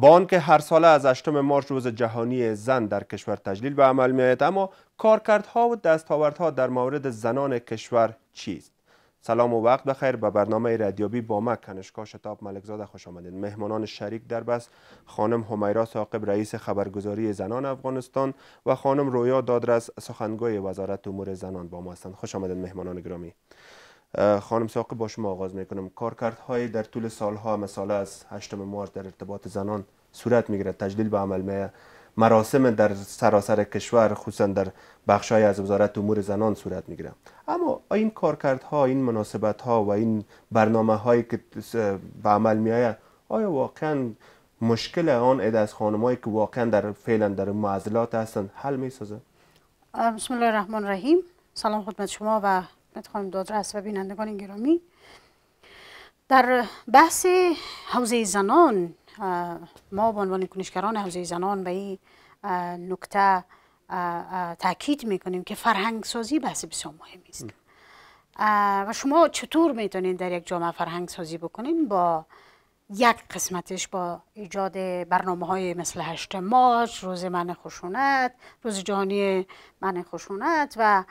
با آنکه هر ساله از 8 مارچ روز جهانی زن در کشور تجلیل به عمل می آید اما کارکردها و دستاوردها در مورد زنان کشور چیست سلام و وقت بخیر به برنامه رادیویی با ما کنشکا شتاب ملکزاده خوش آمدید مهمانان شریک در بس خانم همیرا ساقب رئیس خبرگزاری زنان افغانستان و خانم رویا دادرس سخنگوی وزارت امور زنان با ما هستند خوش آمدید مهمانان گرامی خانم ساقی با شما آغاز میکنم های در طول سالها مثلا از هشتم مارس در ارتباط زنان صورت میگیرد تجلیل به عمل میه مراسم در سراسر کشور خصوصا در بخشای از وزارت امور زنان صورت میگیره اما این کارکرد ها این مناسبت ها و این برنامه هایی که به عمل میآید آیا واقعا مشکل آن عده از خانمایی که واقعا در فعلا در معضلات هستند حل می سازه بسم الله الرحمن الرحیم سلام خدمت شما و خدمت خانم دادرس و بینندگان گرامی در بحث حوزه زنان ما به عنوان کنشگران حوزه زنان به این نکته تاکید میکنیم که فرهنگ سازی بحث بسیار مهم است و شما چطور میتونید در یک جامعه فرهنگ سازی بکنیم با یک قسمتش با ایجاد برنامه های مثل هشت مارچ روز من خشونت روز جهانی من خشونت و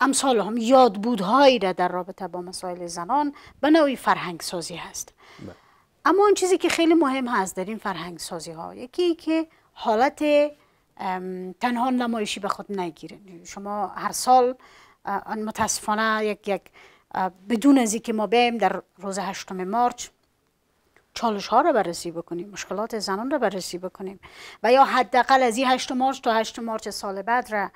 امثال هم یادبودهایی را در رابطه با مسائل زنان به نوعی فرهنگ سازی هست بله. اما اون چیزی که خیلی مهم هست در این فرهنگ سازی ها یکی که حالت تنها نمایشی به خود نگیره شما هر سال متاسفانه یک یک بدون از که ما بیم در روز هشتم مارچ چالش ها رو بررسی بکنیم مشکلات زنان را بررسی بکنیم و یا حداقل از این 8 مارچ تا هشت مارچ سال بعد رو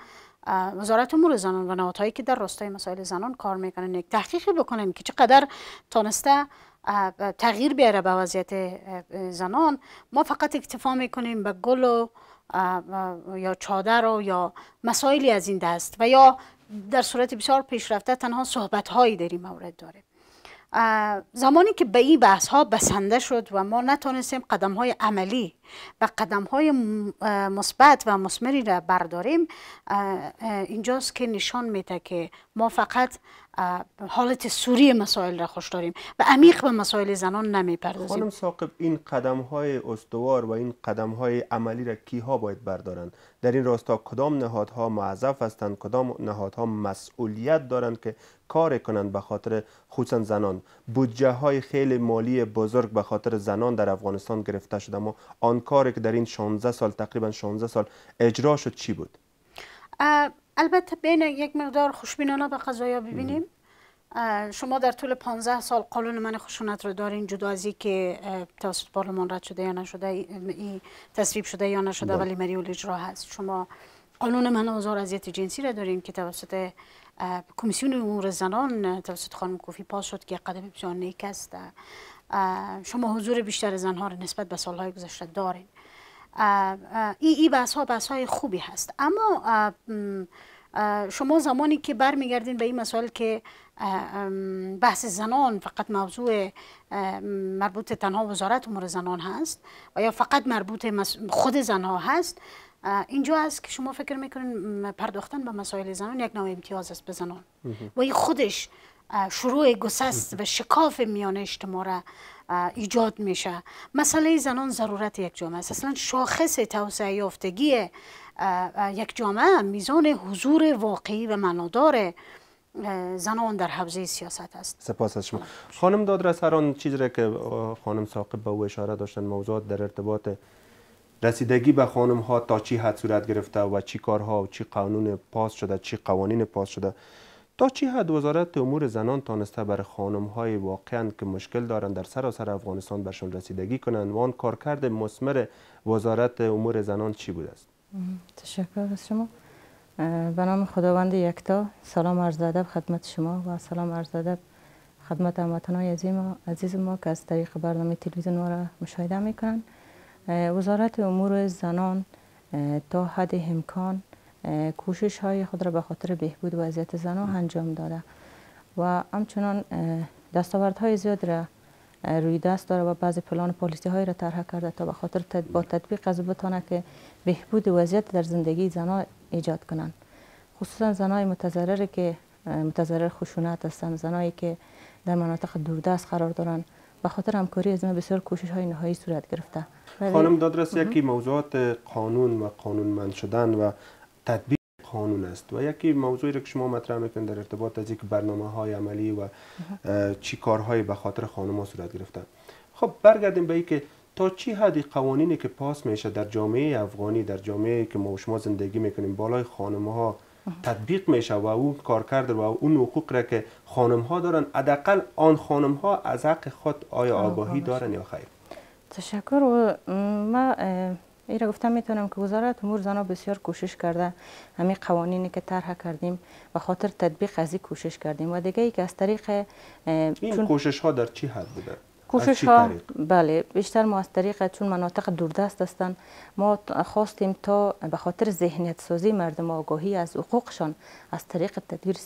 وزارت امور زنان و نهادهایی که در راستای مسائل زنان کار میکنن یک تحقیق بکنن که چقدر تانسته تغییر بیاره به وضعیت زنان ما فقط اکتفا میکنیم به گل و یا چادر و یا مسائلی از این دست و یا در صورت بسیار پیشرفته تنها صحبت هایی در این مورد داریم زمانی که به این بحث ها بسنده شد و ما نتونستیم قدم های عملی و قدم های مثبت و مسمری را برداریم اینجاست که نشان میده که ما فقط حالت سوری مسائل را خوش داریم و عمیق به مسائل زنان پردازیم خانم ساقب این قدم های استوار و این قدم های عملی را کیها باید بردارند در این راستا کدام نهادها معذف هستند کدام نهادها مسئولیت دارند که کار کنند به خاطر خصوصا زنان بودجه های خیلی مالی بزرگ به خاطر زنان در افغانستان گرفته شده اما آن کاری که در این 16 سال تقریبا 16 سال اجرا شد چی بود البته بین یک مقدار خوشبینانه به قضایا ببینیم شما در طول 15 سال قانون من خشونت رو دارین جدا از که توسط پارلمان رد شده یا نشده تصویب شده یا نشده بله. ولی مریول اجرا هست شما قانون من آزار اذیت جنسی را دارین که توسط کمیسیون امور زنان توسط خانم کوفی پاس شد که قدم بسیار نیک است شما حضور بیشتر زنها را نسبت به سالهای گذشته دارین این ای بحث ها بحث های خوبی هست اما شما زمانی که برمیگردین به این مسائل که بحث زنان فقط موضوع مربوط تنها وزارت امور زنان هست و یا فقط مربوط خود زنها هست اینجا است که شما فکر میکنین پرداختن به مسائل زنان یک نوع امتیاز است به زنان و این خودش شروع گسست و شکاف میان اجتماع را ایجاد میشه مسئله زنان ضرورت یک جامعه است اصلا شاخص توسعه یافتگی یک جامعه میزان حضور واقعی و منادار زنان در حوزه سیاست است سپاس از شما خانم دادرسران چیزی را که خانم ساقب به او اشاره داشتن موضوعات در ارتباط رسیدگی به خانم ها تا چی حد صورت گرفته و چی کارها و چی قانون پاس شده چی قوانین پاس شده تا چی حد وزارت امور زنان تانسته بر خانم های واقعا که مشکل دارند در سراسر افغانستان برشون رسیدگی کنند و آن کارکرد مسمر وزارت امور زنان چی بود است تشکر از شما به نام خداوند یکتا سلام عرض ادب خدمت شما و سلام عرض ادب خدمت های عزیز ما عزیز ما که از طریق برنامه تلویزیون ما را مشاهده میکنند وزارت امور زنان تا حد امکان کوشش های خود را به خاطر بهبود وضعیت زنان انجام داده و همچنان دستاورد های زیاد را روی دست داره و بعضی پلان پالیسی های را طرح کرده تا به خاطر با تطبیق از بتانه که بهبود وضعیت در زندگی زنان ایجاد کنند خصوصا زنای متضرر که متضرر خشونت هستند زنایی که در مناطق دوردست قرار دارند به خاطر همکاری از ما بسیار کوشش های نهایی صورت گرفته خانم دادرس یکی موضوعات قانون و قانونمند شدن و تطبیق قانون است و یکی موضوعی را که شما مطرح میکنید در ارتباط از یک برنامه های عملی و چی کارهای به خاطر خانم صورت گرفته. خب برگردیم به اینکه تا چی حدی قوانینی که پاس میشه در جامعه افغانی در جامعه که ما شما زندگی میکنیم بالای خانم ها تطبیق میشه و اون کارکرد و اون حقوق را که خانم ها دارن حداقل آن خانم ها از حق خود آیا آگاهی دارن یا خیر تشکر و ما این گفتم میتونم که وزارت امور زنا بسیار کوشش کرده همه قوانینی که طرح کردیم و خاطر تطبیق ازی کوشش کردیم و دیگه ای که از طریق چون... کوشش ها در چی حد بوده کوشش ها بله بیشتر ما از طریق چون مناطق دوردست هستند ما خواستیم تا به خاطر ذهنیت سازی مردم آگاهی از حقوقشان از طریق تدویر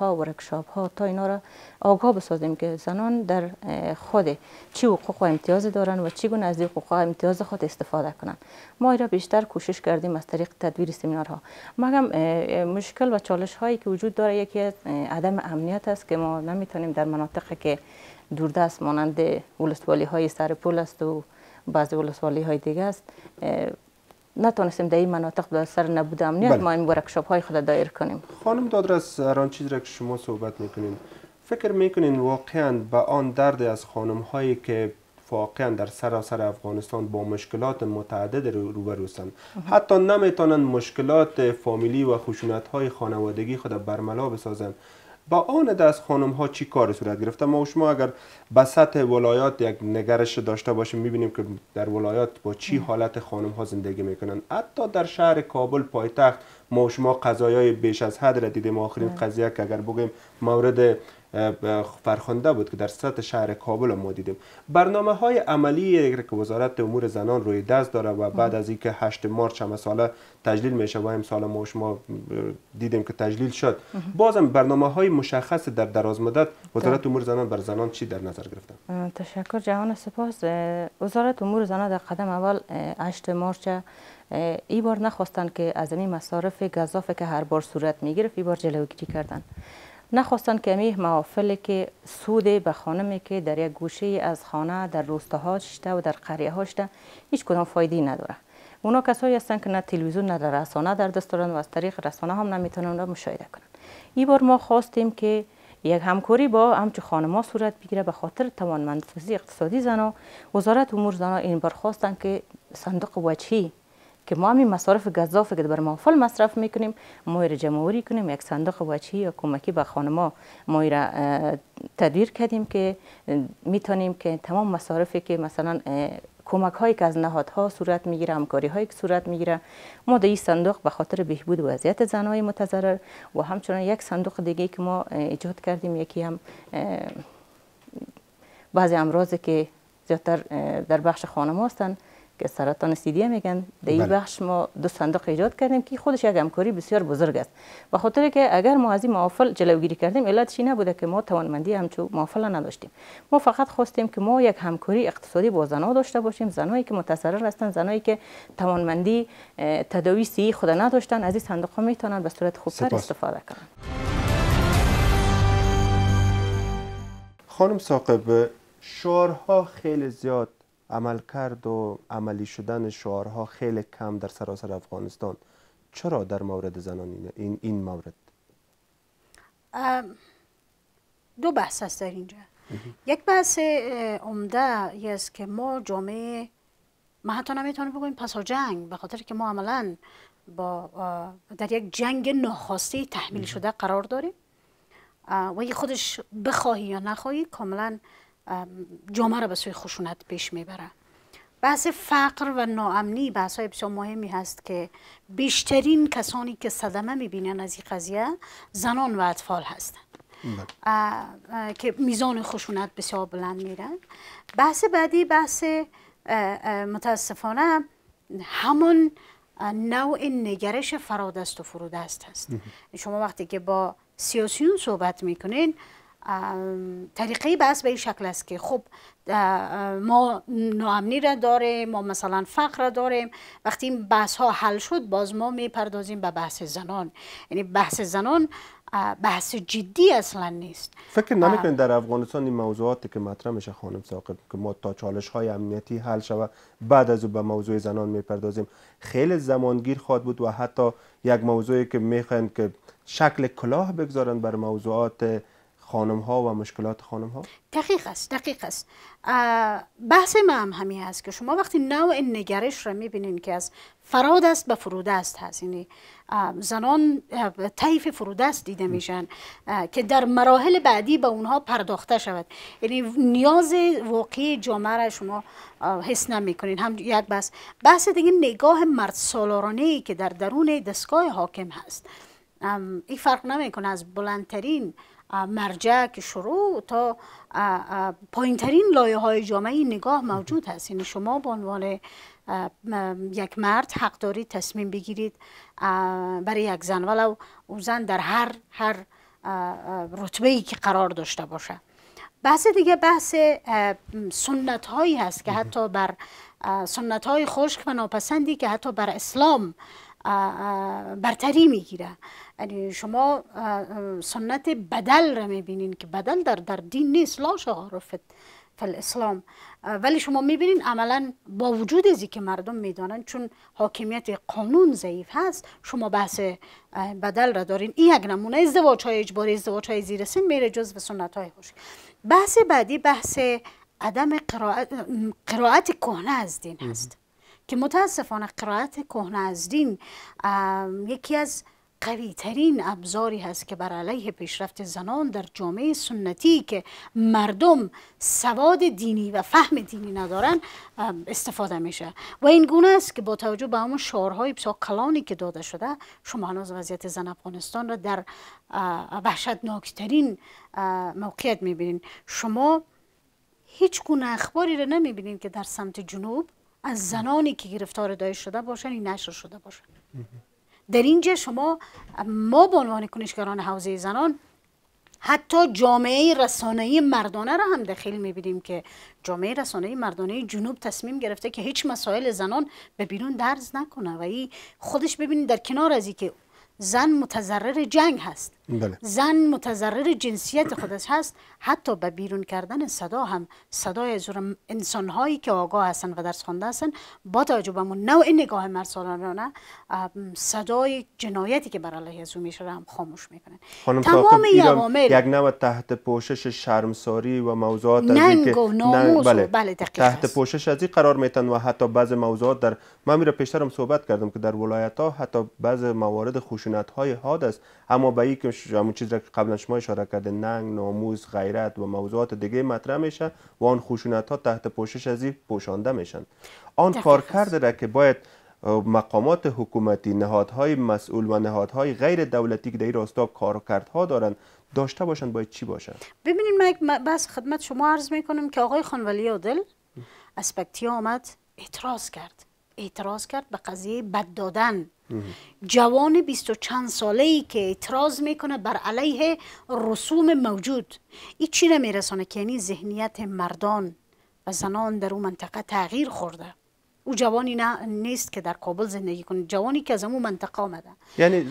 و ورکشاپ ها تا اینا را آگاه بسازیم که زنان در خود چی حقوق و امتیاز دارن و چی گونه از حقوق و امتیاز خود استفاده کنند ما را بیشتر کوشش کردیم از طریق تدویر ها مگم مشکل و چالش هایی که وجود داره یکی از عدم امنیت است که ما نمیتونیم در مناطقی که دوردست مانند ولسوالی های سر پول است و بعضی ولسوالی های دیگه است نتونستیم در این مناطق در سر نبود امنیت بله. ما این ورکشاپ های خود دایر کنیم خانم دادرس اران آن را که شما صحبت میکنین فکر میکنین واقعا به آن درد از خانم هایی که واقعا در سراسر افغانستان با مشکلات متعدد روبرو هستند حتی نمیتونن مشکلات فامیلی و خشونت های خانوادگی خود برملا بسازند با آن دست خانم ها چی کار صورت گرفته ما و شما اگر به سطح ولایات یک نگرش داشته باشیم میبینیم که در ولایات با چی حالت خانم ها زندگی میکنن حتی در شهر کابل پایتخت ما و شما قضایای بیش از حد را دیدیم آخرین قضیه که اگر بگیم مورد فرخنده بود که در سطح شهر کابل ما دیدیم برنامه های عملی که وزارت امور زنان روی دست داره و بعد از اینکه 8 مارچ هم سال تجلیل میشه و امسال ما شما دیدیم که تجلیل شد بازم برنامه های مشخص در دراز مدت وزارت امور زنان بر زنان چی در نظر گرفتن تشکر جهان سپاس وزارت امور زنان در قدم اول 8 مارچ ای بار نخواستن که از این مصارف گذافه که هر بار صورت میگرفت ای بار جلوگیری کردن نخواستن که همه محافل که سود به خانمی که در یک گوشه از خانه در ها شده و در قریه ها شده هیچ کدام فایده نداره اونا کسایی هستن که نه تلویزیون نه در رسانه در دست دارن و از طریق رسانه هم نمیتونن را مشاهده کنن این بار ما خواستیم که یک همکاری با همچو خانما صورت بگیره به خاطر توانمندسازی اقتصادی زنا وزارت امور زنا این بار خواستن که صندوق وجهی که ما همین مصارف گذافی که بر محفل مصرف میکنیم ما را جمعوری کنیم یک صندوق وچی یا کمکی به خانما ما را تدویر کردیم که میتونیم که تمام مصارفی که مثلا کمک هایی که از نهادها صورت میگیره همکاری هایی که صورت میگیره ما در این صندوق به خاطر بهبود وضعیت زنهای متضرر و همچنان یک صندوق دیگه که ما ایجاد کردیم یکی هم بعضی امراضی که زیادتر در بخش خانم هستند که سرطان میگن در این بله. بخش ما دو صندوق ایجاد کردیم که خودش یک همکاری بسیار بزرگ است و خاطر که اگر ما از این معافل جلوگیری کردیم علتش نبوده که ما توانمندی همچو معافل نداشتیم ما فقط خواستیم که ما یک همکاری اقتصادی با زنها داشته باشیم زنایی که متصرر هستن زنایی که توانمندی تداوی سی خود نداشتن از این صندوق ها میتونن به صورت خوبتر استفاده کنن خانم ساقب شعارها خیلی زیاد کرد و عملی شدن شعارها خیلی کم در سراسر افغانستان چرا در مورد زنان این, این مورد دو بحث هست در اینجا یک بحث عمده است که ما جامعه ما حتی نمیتونیم بگویم پسا جنگ به خاطر که ما عملا با در یک جنگ ناخواسته تحمیل شده قرار داریم و خودش بخواهی یا نخواهی کاملا جامعه را به سوی خشونت پیش میبره بحث فقر و ناامنی بحث های بسیار مهمی هست که بیشترین کسانی که صدمه میبینن از این قضیه زنان و اطفال هستند بله. که میزان خشونت بسیار بلند میرن بحث بعدی بحث متاسفانه همون نوع نگرش فرادست و فرودست هست شما وقتی که با سیاسیون صحبت میکنین طریقه بحث به این شکل است که خب ما ناامنی را داریم ما مثلا فقر را داریم وقتی این بحث ها حل شد باز ما میپردازیم به بحث زنان یعنی بحث زنان بحث جدی اصلا نیست فکر نمیکنید در افغانستان این موضوعاتی که مطرح میشه خانم ساقب که ما تا چالش های امنیتی حل شود بعد از او به موضوع زنان میپردازیم خیلی زمانگیر خواهد بود و حتی یک موضوعی که میخواین که شکل کلاه بگذارن بر موضوعات خانم ها و مشکلات خانم ها دقیق است دقیق است بحث ما هم همین است که شما وقتی نوع نگرش را میبینین که از فراد است به فروده است یعنی زنان طیف فروده است دیده میشن که در مراحل بعدی به اونها پرداخته شود یعنی نیاز واقعی جامعه را شما حس نمیکنین هم یک بحث بحث دیگه نگاه مرد سالارانه که در درون دستگاه حاکم هست این فرق نمیکنه از بلندترین مرجع که شروع تا پایینترین لایه های جامعه نگاه موجود هست یعنی شما به عنوان یک مرد حق دارید تصمیم بگیرید برای یک زن ولو او زن در هر هر رتبه ای که قرار داشته باشه بحث دیگه بحث سنت هایی هست که حتی بر سنت های خشک و ناپسندی که حتی بر اسلام برتری میگیره یعنی شما سنت بدل را میبینین که بدل در در دین نیست لا شعارفت فالاسلام ولی شما میبینین عملا با وجود ازی که مردم میدانن چون حاکمیت قانون ضعیف هست شما بحث بدل را دارین این یک نمونه ازدواج های اجباری ازدواج های زیر سن میره جز به سنت های خوش بحث بعدی بحث عدم قرائت, قرائت کهنه از دین هست که متاسفانه قرائت کهنه از دین یکی از قوی ترین ابزاری هست که بر علیه پیشرفت زنان در جامعه سنتی که مردم سواد دینی و فهم دینی ندارن استفاده میشه و این گونه است که با توجه به همون شعارهای بسیار کلانی که داده شده شما هنوز وضعیت زن افغانستان را در وحشتناکترین موقعیت میبینین شما هیچ گونه اخباری را نمیبینین که در سمت جنوب از زنانی که گرفتار دایش شده باشن این نشر شده باشن در اینجا شما ما به عنوان کنشگران حوزه زنان حتی جامعه رسانه مردانه را هم دخیل میبینیم که جامعه رسانه مردانه جنوب تصمیم گرفته که هیچ مسائل زنان به بیرون درز نکنه و خودش ببینید در کنار از که زن متضرر جنگ هست بله. زن متضرر جنسیت خودش هست حتی به بیرون کردن صدا هم صدای زور انسان هایی که آگاه هستن و درس خوانده هستن با توجه به نوع نگاه مرسالانه صدای جنایتی که بر علیه از میشه هم خاموش میکنن تمام عوامل یک نوع تحت پوشش شرمساری و موضوعات ننگ بله. بله، تحت پوشش از قرار میتن و حتی بعض موضوعات در من میره پیشترم صحبت کردم که در ولایت ها حتی بعض موارد خشونت های حاد است اما به که همون را که قبلا شما اشاره کرده ننگ ناموز غیرت و موضوعات دیگه مطرح میشه و آن خشونت ها تحت پوشش از این پوشانده میشن آن کرده را که باید مقامات حکومتی نهادهای مسئول و نهادهای غیر دولتی که در این راستا کارکردها دارن داشته باشند باید چی باشند ببینید من بس خدمت شما عرض میکنم که آقای خانولی عادل اسپکتی آمد اعتراض کرد اعتراض کرد به قضیه بد دادن جوان بیست و چند ساله ای که اعتراض میکنه بر علیه رسوم موجود این چی را میرسانه که یعنی ذهنیت مردان و زنان در اون منطقه تغییر خورده او جوانی نه نیست که در کابل زندگی کنه جوانی که از اون منطقه آمده یعنی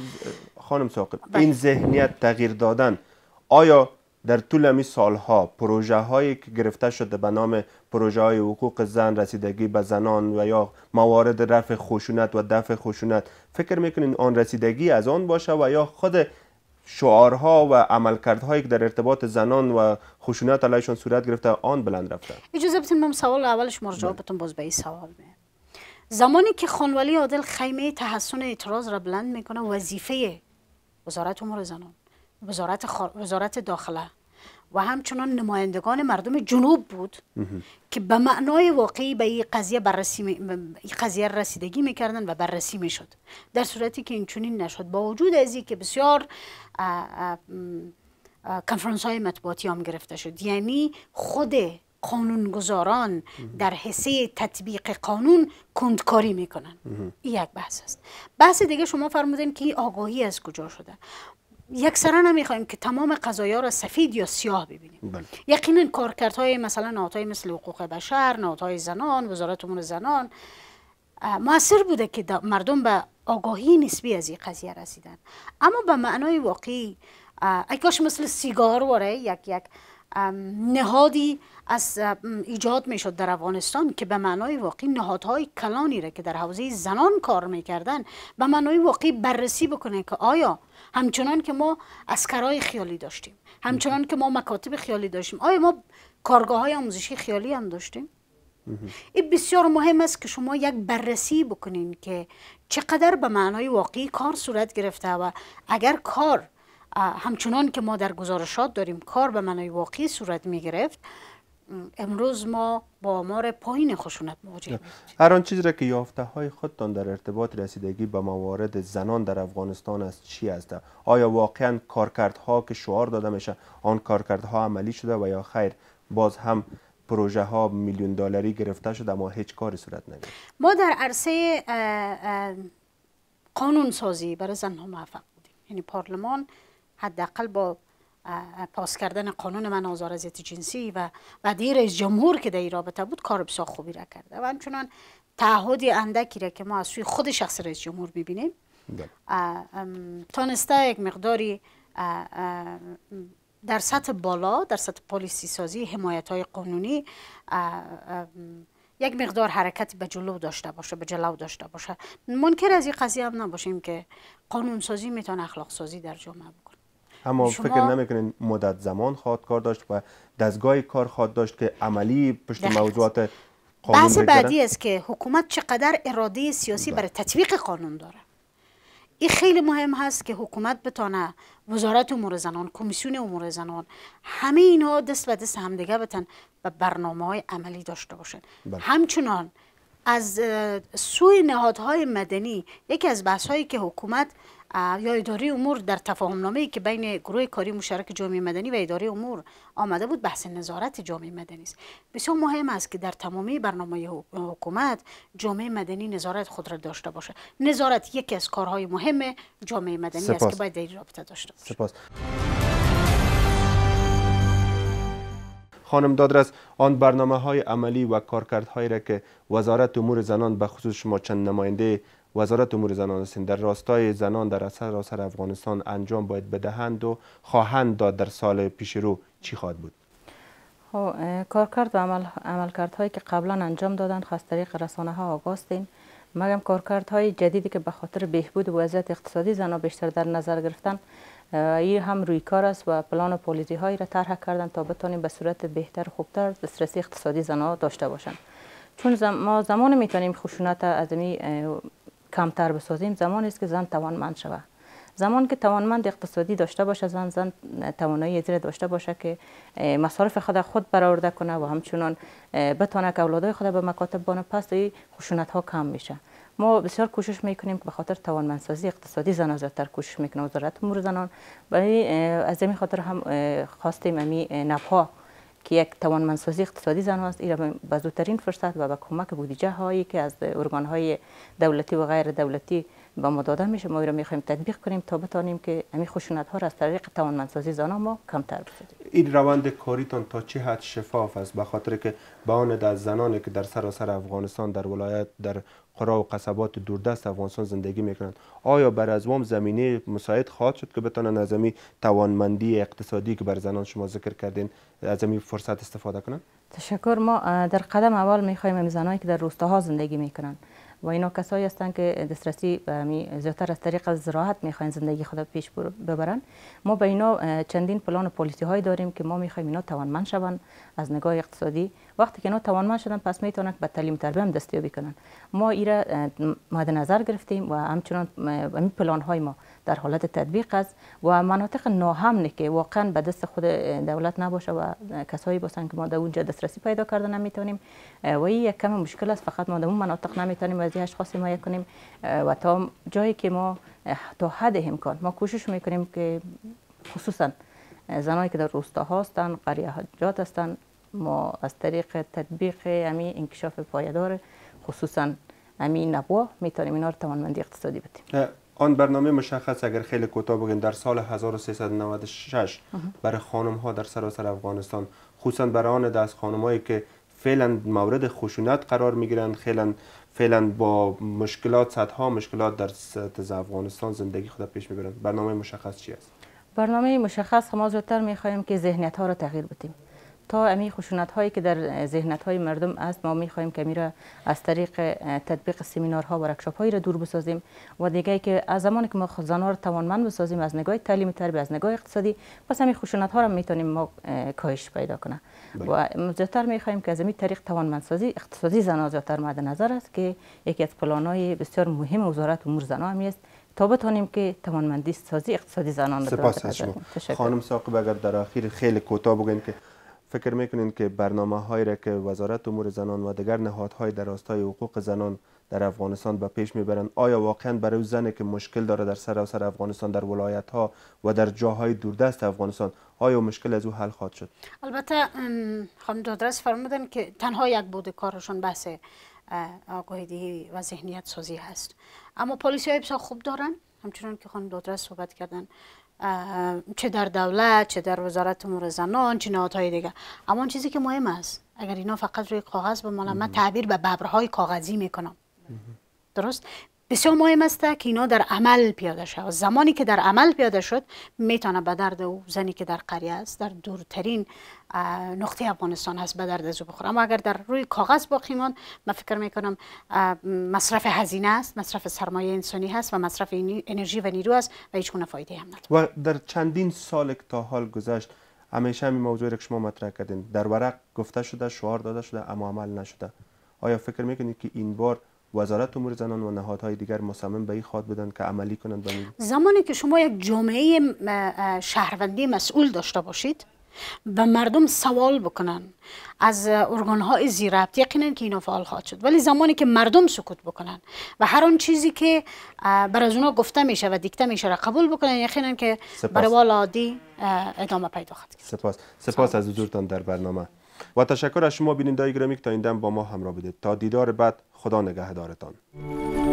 خانم ساقب بله. این ذهنیت تغییر دادن آیا در طول امی سالها پروژه هایی که گرفته شده به نام پروژه های حقوق زن رسیدگی به زنان و یا موارد رفع خشونت و دفع خشونت فکر میکنین آن رسیدگی از آن باشه و یا خود شعارها و عملکردهایی که در ارتباط زنان و خشونت علیهشان صورت گرفته آن بلند رفته اجازه بتون من سوال اول شما بتون باز به این سوال می زمانی که خانوالی عادل خیمه تحسن اعتراض را بلند میکنه وظیفه وزارت امور زنان وزارت, خار... وزارت داخله و همچنان نمایندگان مردم جنوب بود که به معنای واقعی به این قضیه بررسی قضیه رسیدگی میکردن و بررسی میشد در صورتی که این چنین نشد با وجود از که بسیار کنفرانس های مطبوعاتی هم گرفته شد یعنی خود قانونگذاران در حسه تطبیق قانون کندکاری میکنن این یک بحث است بحث دیگه شما فرمودین که آگاهی از کجا شده یک سره نمیخوایم که تمام قضایا را سفید یا سیاه ببینیم بله. یقینا های مثلا نهادهای مثل حقوق بشر نهادهای زنان وزارت امور زنان موثر بوده که مردم به آگاهی نسبی از این قضیه رسیدن اما به معنای واقعی کاش مثل سیگار واره یک یک نهادی از ایجاد میشد در افغانستان که به معنای واقعی نهادهای کلانی را که در حوزه زنان کار میکردن به معنای واقعی بررسی بکنه که آیا همچنان که ما اسکرای خیالی داشتیم همچنان که ما مکاتب خیالی داشتیم آیا ما کارگاه های آموزشی خیالی هم داشتیم این بسیار مهم است که شما یک بررسی بکنین که چقدر به معنای واقعی کار صورت گرفته و اگر کار همچنان که ما در گزارشات داریم کار به معنای واقعی صورت می گرفت امروز ما با آمار پایین خشونت مواجه هر آن چیزی را که یافته های خودتان در ارتباط رسیدگی به موارد زنان در افغانستان است چی است آیا واقعا کارکردها که شعار داده میشه آن کارکردها عملی شده و یا خیر باز هم پروژه ها میلیون دلاری گرفته شده اما هیچ کاری صورت نگرفت ما در عرصه قانون سازی برای زن ها موفق بودیم یعنی پارلمان حداقل با پاس کردن قانون من آزار ازیت جنسی و بعدی رئیس جمهور که در رابطه بود کار بسیار خوبی را کرده و همچنان تعهدی اندکی را که ما از سوی خود شخص رئیس جمهور ببینیم بله. تانسته یک مقداری در سطح بالا در سطح پالیسی سازی حمایت های قانونی یک مقدار حرکت به جلو داشته باشه به جلو داشته باشه منکر از این قضیه هم نباشیم که قانون سازی میتونه اخلاق سازی در جامعه بکنه اما شما... فکر نمیکنین مدت زمان خواهد کار داشت و دستگاه کار خواهد داشت که عملی پشت موضوعات قانون بحث بعدی است که حکومت چقدر اراده سیاسی ده. بله. برای تطبیق قانون داره این خیلی مهم هست که حکومت بتانه وزارت امور زنان کمیسیون امور زنان همه اینها دست به دست همدگه بتن و برنامه های عملی داشته باشن بله. همچنان از سوی نهادهای مدنی یکی از بحث هایی که حکومت یا اداره امور در تفاهم نامه ای که بین گروه کاری مشترک جامعه مدنی و اداره امور آمده بود بحث نظارت جامعه مدنی است بسیار مهم است که در تمامی برنامه حکومت جامعه مدنی نظارت خود را داشته باشه نظارت یکی از کارهای مهم جامعه مدنی است که باید در رابطه داشته باشد سپاس. خانم دادرس آن برنامه های عملی و کارکردهایی را که وزارت امور زنان به خصوص شما چند نماینده وزارت امور زنان هستین در راستای زنان در اثر سر افغانستان انجام باید بدهند و خواهند داد در سال پیش رو چی خواهد بود خب، کارکرد و عمل، هایی که قبلا انجام دادن خواست طریق رسانه ها آگاستین مگم کارکردهای جدیدی که به خاطر بهبود وضعیت اقتصادی زنان بیشتر در نظر گرفتن این هم روی کار است و پلان و پالیسی هایی را طرح کردن تا بتانیم به صورت بهتر خوبتر دسترسی اقتصادی زنها داشته باشند چون زم... ما زمان میتونیم خشونت از کمتر بسازیم زمان است که زن توانمند شود زمان که توانمند اقتصادی داشته باشه زن زن توانایی زیر داشته باشه که مصارف خود خود برآورده کنه و همچنان بتونه که اولادای خود به مکاتب بان پس این خشونت ها کم میشه ما بسیار کوشش میکنیم که به خاطر توانمندسازی اقتصادی زنان زیادتر کوشش میکنه و ضرورت امور زنان برای از این خاطر هم خواستیم امی نپا که یک توانمندسازی اقتصادی زن است. ایرا به زودترین فرصت و به کمک بودجه هایی که از ارگان های دولتی و غیر دولتی به ما داده میشه ما ایرا میخوایم تطبیق کنیم تا بتانیم که همین خشونت ها را از طریق توانمندسازی زنان ما کمتر بسازیم این روند کاریتان تا چه حد شفاف است به خاطر که به آن از زنانی که در سراسر افغانستان در ولایت در قرا و قصبات دوردست افغانستان زندگی میکنند آیا بر از زمینه مساعد خواهد شد که بتانن از امی توانمندی اقتصادی که بر زنان شما ذکر کردین از امی فرصت استفاده کنند تشکر ما در قدم اول میخوایم امی زنانی که در روستاها زندگی میکنند و اینا کسایی هستند که دسترسی به زیاتر از طریق زراعت میخواین زندگی خود پیش ببرن ما به اینا چندین پلان و پالیسی هایی داریم که ما میخوایم اینا توانمند شوند از نگاه اقتصادی وقتی که اینا توانمان شدن پس میتونن به تعلیم تربیه هم دستیابی کنن ما ایرا مد نظر گرفتیم و همچنان این پلان های ما در حالت تطبیق است و مناطق ناهمنه که واقعا به دست خود دولت نباشه و کسایی باشن که ما در اونجا دسترسی پیدا کرده نمیتونیم و این یک کم مشکل است فقط ما در اون مناطق نمیتونیم از این خاصی یک کنیم و تا جایی که ما تا حد امکان ما کوشش میکنیم که خصوصا زنایی که در روستاها هستند قریه هستند ما از طریق تطبیق امی انکشاف پایدار خصوصا امی نبوا میتونیم اینا رو توانمندی اقتصادی بدیم آن برنامه مشخص اگر خیلی کوتاه بگین در سال 1396 برای خانم ها در سراسر افغانستان خصوصا برای آن دست خانم هایی که فعلا مورد خشونت قرار می گیرند فعلا فعلا با مشکلات صدها مشکلات در سطح افغانستان زندگی خود پیش می برند. برنامه مشخص چی است برنامه مشخص ما زودتر می خواهیم که ذهنیت ها را تغییر بدیم تا امی خشونت هایی که در ذهنت های مردم است ما می خواهیم که میره از طریق تطبیق ها و ورکشاپ هایی را دور بسازیم و دیگه که از زمانی که ما زنها را توانمند بسازیم از نگاه تعلیم تربیت از نگاه اقتصادی پس همی خشونت ها را می ما کاهش پیدا کنه بله. و زیادتر می خواهیم که از امی طریق سازی اقتصادی زنها زیادتر مد نظر است که یکی از های بسیار مهم وزارت امور زنان هم است تا بتانیم که توانمندی سازی اقتصادی زنان را سپاس از خانم ساقب اگر در آخر خیلی کوتاه بگوییم که فکر میکنین که برنامه هایی را که وزارت امور زنان و دیگر نهادهای در راستای حقوق زنان در افغانستان به پیش میبرند آیا واقعا برای زنی که مشکل داره در سراسر افغانستان در ولایت ها و در جاهای دوردست افغانستان آیا مشکل از او حل خواهد شد البته خانم دادرس فرمودن که تنها یک بود کارشون بحث آگاهی دهی و ذهنیت سازی هست اما پلیسی های بسیار خوب دارن همچنان که خانم دادرس صحبت کردن چه در دولت چه در وزارت امور زنان چه نهادهای دیگه اما چیزی که مهم است اگر اینا فقط روی کاغذ به من تعبیر به ببرهای کاغذی میکنم درست بسیار مهم است که اینا در عمل پیاده و زمانی که در عمل پیاده شد میتونه به درد او زنی که در قریه است در دورترین نقطه افغانستان هست به درد از او بخوره اما اگر در روی کاغذ باقی ماند من فکر میکنم مصرف هزینه است مصرف سرمایه انسانی هست و مصرف انرژی و نیرو است و هیچ گونه فایده هم نداره و در چندین سال تا حال گذشت همیشه همین موضوع را که شما مطرح کردین در ورق گفته شده شعار داده شده اما عمل نشده آیا فکر میکنید که این بار وزارت امور زنان و نهادهای دیگر مصمم به این خواد بدن که عملی کنند زمانی که شما یک جامعه شهروندی مسئول داشته باشید و مردم سوال بکنن از ارگانهای زیربط یقینا که اینا فعال خواهد شد ولی زمانی که مردم سکوت بکنن و هر آن چیزی که بر از اونا گفته میشه و دیکته میشه را قبول بکنن یقینا که برای عادی ادامه پیدا خواهد سپاس سپاس از حضورتان در برنامه و تشکر از شما بینندای گرامی که تا این با ما همراه بودید تا دیدار بعد خدا نگهدارتان